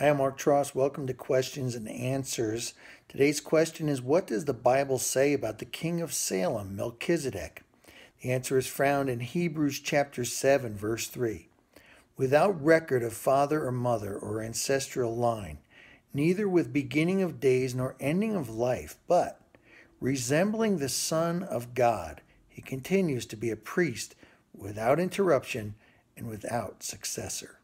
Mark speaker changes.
Speaker 1: Hi, I'm Mark Tross. Welcome to Questions and Answers. Today's question is What does the Bible say about the king of Salem, Melchizedek? The answer is found in Hebrews chapter 7, verse 3. Without record of father or mother or ancestral line, neither with beginning of days nor ending of life, but resembling the Son of God, he continues to be a priest without interruption and without successor.